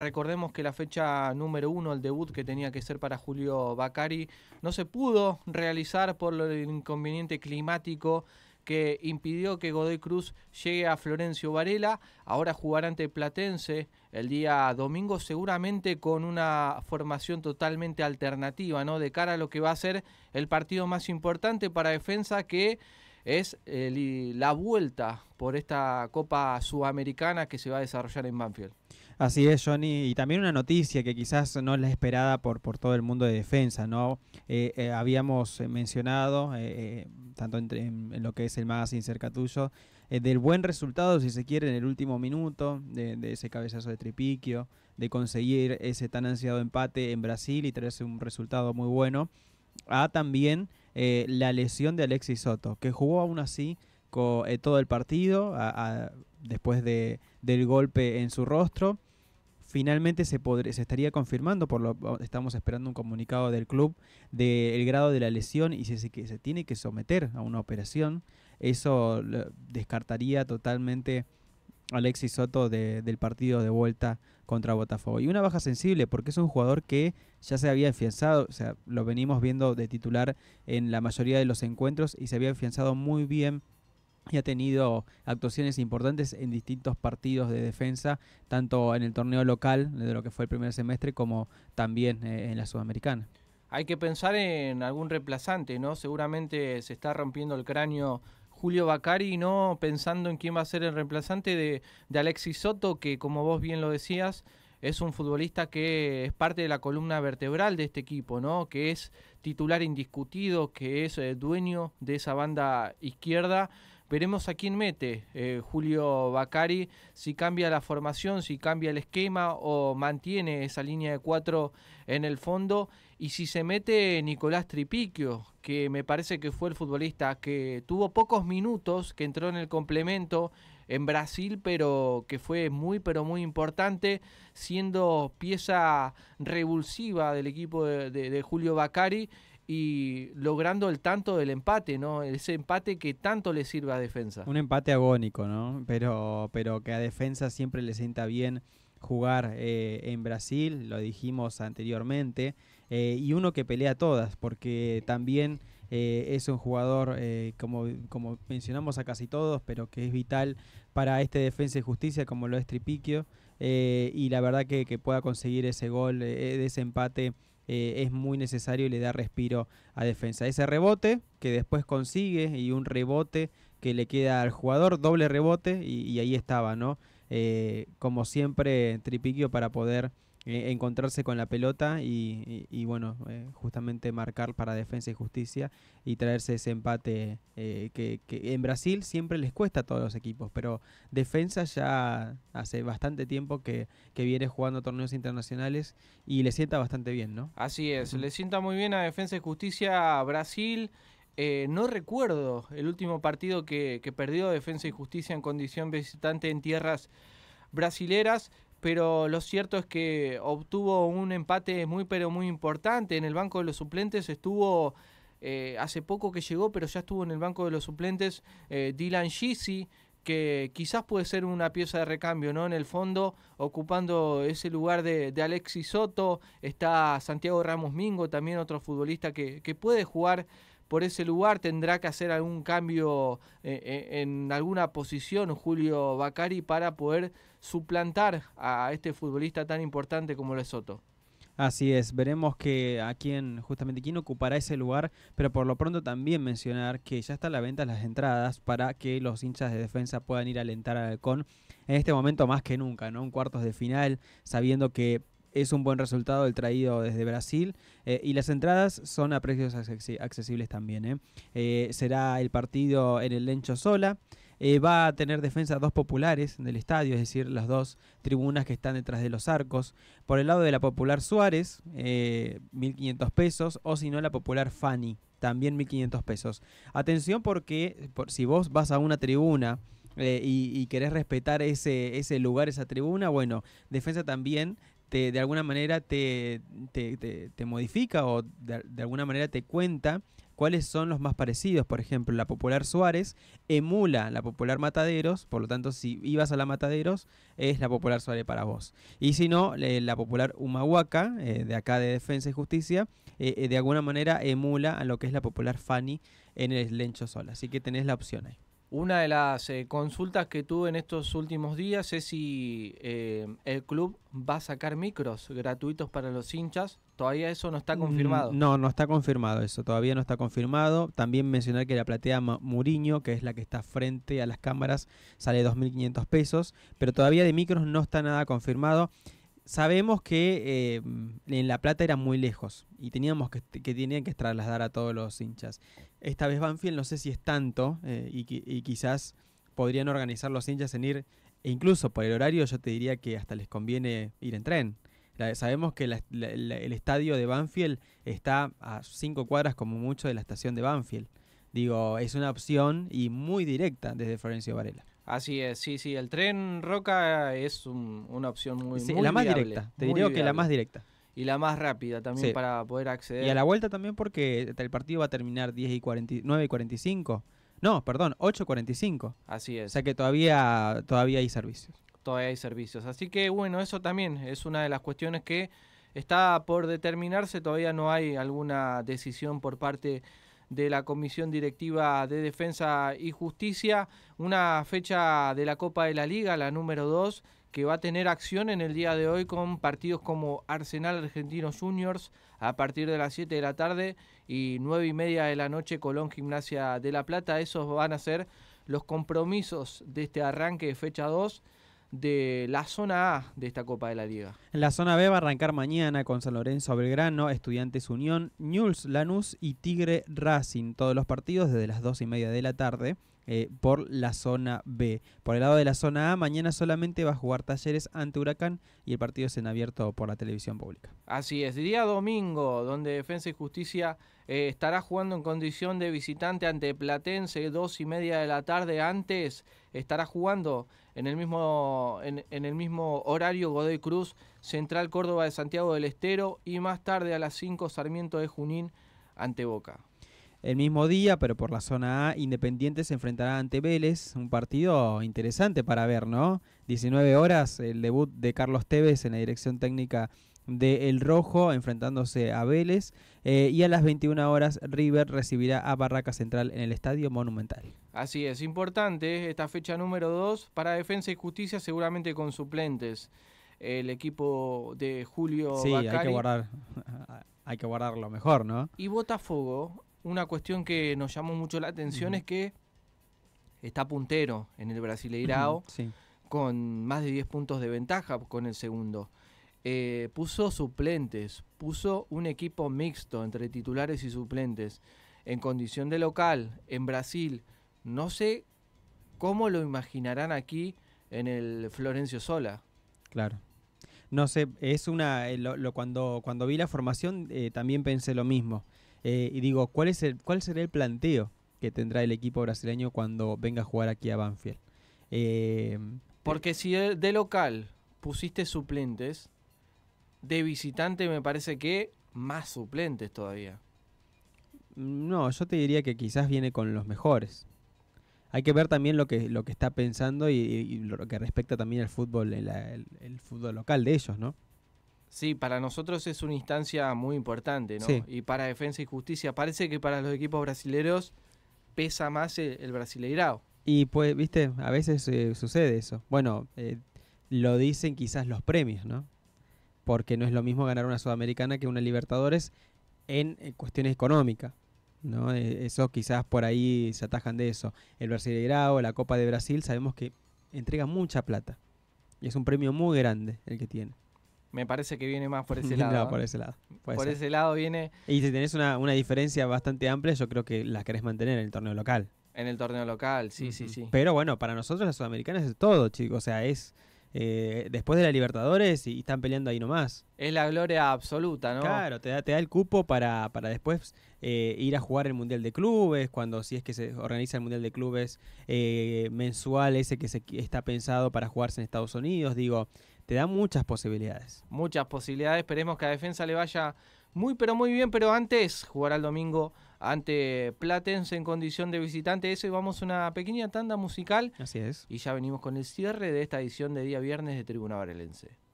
Recordemos que la fecha número uno, el debut que tenía que ser para Julio Bacari, no se pudo realizar por el inconveniente climático que impidió que Godoy Cruz llegue a Florencio Varela. Ahora jugará ante Platense el día domingo, seguramente con una formación totalmente alternativa, ¿no? De cara a lo que va a ser el partido más importante para defensa que es la vuelta por esta Copa Sudamericana que se va a desarrollar en Banfield. Así es, Johnny. Y también una noticia que quizás no es la esperada por, por todo el mundo de defensa, ¿no? Eh, eh, habíamos eh, mencionado, tanto en, lo que es el magazine cerca tuyo, del buen resultado, si se quiere, en el último minuto, de, ese cabezazo de Tripiquio, de conseguir ese tan ansiado empate en Brasil y traerse un resultado muy bueno. A también la lesión de Alexis Soto, que jugó aún así con, todo el partido, después de, del golpe en su rostro finalmente se, se estaría confirmando, por lo oh, estamos esperando un comunicado del club del grado de la lesión y si se, tiene que someter a una operación, eso descartaría totalmente a Alexis Soto del partido de vuelta contra Botafogo. Y una baja sensible porque es un jugador que ya se había afianzado, o sea, lo venimos viendo de titular en la mayoría de los encuentros y se había afianzado muy bien y ha tenido actuaciones importantes en distintos partidos de defensa, tanto en el torneo local, de lo que fue el primer semestre, como también eh, en la sudamericana. Hay que pensar en algún reemplazante, ¿no? Seguramente se está rompiendo el cráneo Julio Bacari, ¿no? Pensando en quién va a ser el reemplazante de, Alexis Soto, que como vos bien lo decías, es un futbolista que es parte de la columna vertebral de este equipo, ¿no? Que es titular indiscutido, que es eh, dueño de esa banda izquierda Veremos a quién mete eh, Julio Bacari, si cambia la formación, si cambia el esquema o mantiene esa línea de cuatro en el fondo. Y si se mete Nicolás Tripiquio, que me parece que fue el futbolista que tuvo pocos minutos, que entró en el complemento en Brasil, pero que fue muy, pero muy importante, siendo pieza revulsiva del equipo de, de Julio Bacari y logrando el tanto del empate, ¿no? Ese empate que tanto le sirve a defensa. Un empate agónico, ¿no? Pero, pero que a defensa siempre le sienta bien jugar eh, en Brasil, lo dijimos anteriormente, eh, y uno que pelea todas, porque también eh, es un jugador, como, como mencionamos a casi todos, pero que es vital para este defensa de justicia, como lo es Tripiquio, y la verdad que, pueda conseguir ese gol, de ese empate eh, es muy necesario y le da respiro a defensa. Ese rebote que después consigue y un rebote que le queda al jugador, doble rebote y, ahí estaba, ¿no? Eh, como siempre, Tripiquio para poder e, encontrarse con la pelota y, bueno, eh, justamente marcar para defensa y justicia y traerse ese empate eh, que, en Brasil siempre les cuesta a todos los equipos, pero defensa ya hace bastante tiempo que, que viene jugando torneos internacionales y le sienta bastante bien, ¿no? Así es, le sienta muy bien a defensa y justicia a Brasil. Eh, no recuerdo el último partido que, que, perdió Defensa y Justicia en condición visitante en tierras brasileras pero lo cierto es que obtuvo un empate muy pero muy importante. En el banco de los suplentes estuvo eh, hace poco que llegó, pero ya estuvo en el banco de los suplentes eh, Dylan Gisi que quizás puede ser una pieza de recambio, ¿no? En el fondo, ocupando ese lugar de, Alexis Soto, está Santiago Ramos Mingo, también otro futbolista que, que puede jugar por ese lugar, tendrá que hacer algún cambio eh, eh, en alguna posición Julio Bacari para poder suplantar a este futbolista tan importante como lo es Soto. Así es, veremos que a quién, justamente quién ocupará ese lugar, pero por lo pronto también mencionar que ya está a la venta las entradas para que los hinchas de defensa puedan ir a alentar al halcón en este momento más que nunca, ¿no? En cuartos de final, sabiendo que es un buen resultado el traído desde Brasil eh, y las entradas son a precios accesibles también. Eh. Eh, será el partido en el Lencho Sola. va a tener defensa dos populares del estadio, es decir, las dos tribunas que están detrás de los arcos. Por el lado de la popular Suárez, 1.500 pesos, o si no, la popular Fanny, también 1.500 pesos. Atención porque si vos vas a una tribuna y, querés respetar ese, ese lugar, esa tribuna, bueno, defensa también de alguna manera te, te, modifica o de, alguna manera te cuenta cuáles son los más parecidos. Por ejemplo, la Popular Suárez emula la Popular Mataderos, por lo tanto, si ibas a la Mataderos, es la Popular Suárez para vos. Y si no, eh, la Popular Humahuaca, eh, de acá de Defensa y Justicia, eh, de alguna manera emula a lo que es la Popular Fanny en el Lencho Sol. Así que tenés la opción ahí. Una de las eh, consultas que tuve en estos últimos días es si eh, el club va a sacar micros gratuitos para los hinchas. Todavía eso no está mm, confirmado. No, no está confirmado eso. Todavía no está confirmado. También mencionar que la platea Muriño, que es la que está frente a las cámaras, sale 2.500 pesos. Pero todavía de micros no está nada confirmado sabemos que eh, en La Plata era muy lejos y teníamos que, que tenían que trasladar a todos los hinchas. Esta vez Banfield no sé si es tanto eh, y, quizás podrían organizar los hinchas en ir, e incluso por el horario yo te diría que hasta les conviene ir en tren. sabemos que el estadio de Banfield está a cinco cuadras como mucho de la estación de Banfield. Digo, es una opción y muy directa desde Florencio Varela. Así es, sí, sí, el tren Roca es una opción muy, sí, la más directa, te diría que la más directa. Y la más rápida también para poder acceder. Y a la vuelta también porque el partido va a terminar 10 y y 45. No, perdón, 8.45. Así es. O sea que todavía, todavía hay servicios. Todavía hay servicios. Así que bueno, eso también es una de las cuestiones que está por determinarse. Todavía no hay alguna decisión por parte de la Comisión Directiva de Defensa y Justicia. Una fecha de la Copa de la Liga, la número 2 que va a tener acción en el día de hoy con partidos como Arsenal Argentinos Juniors a partir de las 7 de la tarde y 9 y media de la noche Colón Gimnasia de La Plata. Esos van a ser los compromisos de este arranque de fecha 2 de la zona A de esta Copa de la Liga. La zona B va a arrancar mañana con San Lorenzo Belgrano, Estudiantes Unión, News Lanús y Tigre Racing. Todos los partidos desde las dos y media de la tarde. Eh, por la zona B. Por el lado de la zona A, mañana solamente va a jugar Talleres ante Huracán y el partido es en abierto por la televisión pública. Así es, día domingo, donde Defensa y Justicia eh, estará jugando en condición de visitante ante Platense, dos y media de la tarde. Antes estará jugando en el mismo, horario, Godoy Cruz, Central Córdoba de Santiago del Estero y más tarde a las 5, Sarmiento de Junín ante Boca. El mismo día, pero por la zona A, Independiente se enfrentará ante Vélez, un partido interesante para ver, ¿no? 19 horas, el debut de Carlos Tevez en la dirección técnica de El Rojo, enfrentándose a Vélez, eh, y a las 21 horas River recibirá a Barraca Central en el Estadio Monumental. Así es, importante ¿eh? esta fecha número 2 para Defensa y Justicia, seguramente con suplentes. El equipo de Julio sí, hay que guardar, hay que guardarlo mejor, ¿no? Y Botafogo una cuestión que nos llamó mucho la atención es que está puntero en el Brasileirao, con más de 10 puntos de ventaja con el segundo. Eh, puso suplentes, puso un equipo mixto entre titulares y suplentes, en condición de local, en Brasil. No sé cómo lo imaginarán aquí en el Florencio Sola. Claro. No sé, es una. Eh, cuando, cuando vi la formación eh, también pensé lo mismo. Eh, y digo, ¿cuál, es el, ¿cuál será el planteo que tendrá el equipo brasileño cuando venga a jugar aquí a Banfield? Eh, Porque si de, local pusiste suplentes, de visitante me parece que más suplentes todavía. No, yo te diría que quizás viene con los mejores. Hay que ver también lo que, lo que está pensando y, lo que respecta también al fútbol, el, fútbol local de ellos, ¿no? Sí, para nosotros es una instancia muy importante, ¿no? Y para Defensa y Justicia, parece que para los equipos brasileños pesa más el, el Y pues, viste, a veces eh, sucede eso. Bueno, eh, lo dicen quizás los premios, ¿no? Porque no es lo mismo ganar una Sudamericana que una Libertadores en eh, cuestiones económicas. ¿no? Eso quizás por ahí se atajan de eso. El Brasileirao, la Copa de Brasil, sabemos que entrega mucha plata. Y es un premio muy grande el que tiene. Me parece que viene más por ese lado. ¿eh? por ese lado. por ese lado viene. Y si tenés una, diferencia bastante amplia, yo creo que la querés mantener en el torneo local. En el torneo local, sí, sí, sí. Pero bueno, para nosotros las sudamericanas es todo, chicos. O sea, es eh, después de la Libertadores y, están peleando ahí nomás. Es la gloria absoluta, ¿no? Claro, te da, da el cupo para, para después eh, ir a jugar el Mundial de Clubes, cuando si es que se organiza el Mundial de Clubes eh, mensual, ese que se, está pensado para jugarse en Estados Unidos, digo, te da muchas posibilidades. Muchas posibilidades, esperemos que a Defensa le vaya muy pero muy bien, pero antes jugar al domingo ante Platense en condición de visitante. Eso vamos una pequeña tanda musical. Así es. Y ya venimos con el cierre de esta edición de día viernes de Tribuna Varelense.